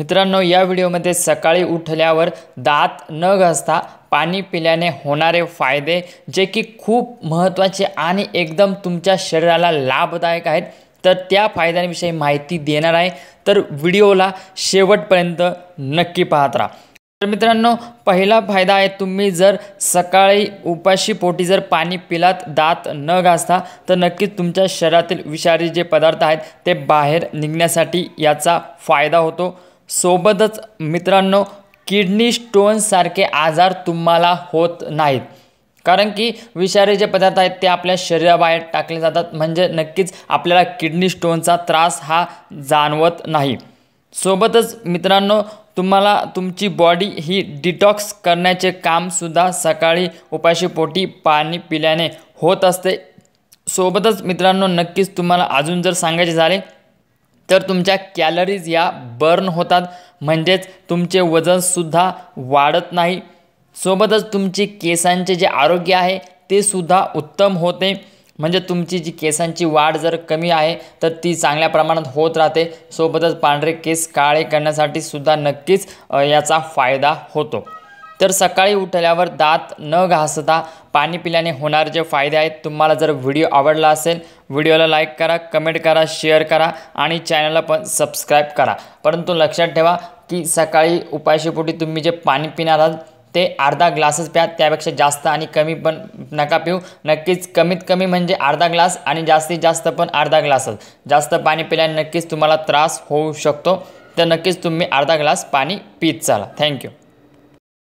मित्रांनो या व्हिडिओमध्ये सकाळी उठल्यावर दात न घासता पाणी पिल्याने होणारे फायदे जे की खूप महत्त्वाचे आणि एकदम तुमच्या शरीराला लाभदायक आहेत तर त्या फायद्यांविषयी माहिती देणार आहे तर व्हिडिओला शेवटपर्यंत नक्की पाहत राहा तर मित्रांनो पहिला फायदा आहे तुम्ही जर सकाळी उपाशी पोटी जर पाणी पिलात दात न घासता तर नक्कीच तुमच्या शरीरातील विषारी जे पदार्थ आहेत ते बाहेर निघण्यासाठी याचा फायदा होतो सोबतच मित्रांनो किडनी स्टोनसारखे आजार तुम्हाला होत नाहीत कारण की विषारी जे पदार्थ आहेत ते आपल्या शरीराबाहेर टाकले जातात म्हणजे नक्कीच आपल्याला किडनी स्टोनचा त्रास हा जाणवत नाही सोबतच मित्रांनो तुम्हाला तुमची बॉडी ही डिटॉक्स करण्याचे कामसुद्धा सकाळी उपाशीपोटी पाणी पिल्याने होत असते सोबतच मित्रांनो नक्कीच तुम्हाला अजून जर सांगायचे झाले तर तुमच्या कॅलरीज या बर्न होतात म्हणजेच तुमचे वजनसुद्धा वाढत नाही सोबतच तुमचे केसांचे जे आरोग्य आहे ते सुद्धा उत्तम होते म्हणजे तुमची जी केसांची वाढ जर कमी आहे तर ती चांगल्या प्रमाणात होत राहते सोबतच पांढरे केस काळे करण्यासाठी सुद्धा नक्कीच याचा फायदा होतो तर सकाळी उठल्यावर दात न घासता पाणी पिल्याने होणारे जे फायदे आहेत तुम्हाला जर व्हिडिओ आवडला असेल व्हिडिओला लाईक करा कमेंट करा शेअर करा आणि चॅनलला पण सबस्क्राईब करा परंतु लक्षात ठेवा की सकाळी उपाशीपोटी तुम्ही जे पाणी पिणार आहात ते अर्धा ग्लासच प्या त्यापेक्षा जास्त आणि कमी पण नका पिऊ नक्कीच कमीत कमी म्हणजे अर्धा ग्लास आणि जास्तीत जास्त पण अर्धा ग्लासच जास्त पाणी पिल्याने नक्कीच तुम्हाला त्रास होऊ शकतो तर नक्कीच तुम्ही अर्धा ग्लास पाणी पीत चाला थँक्यू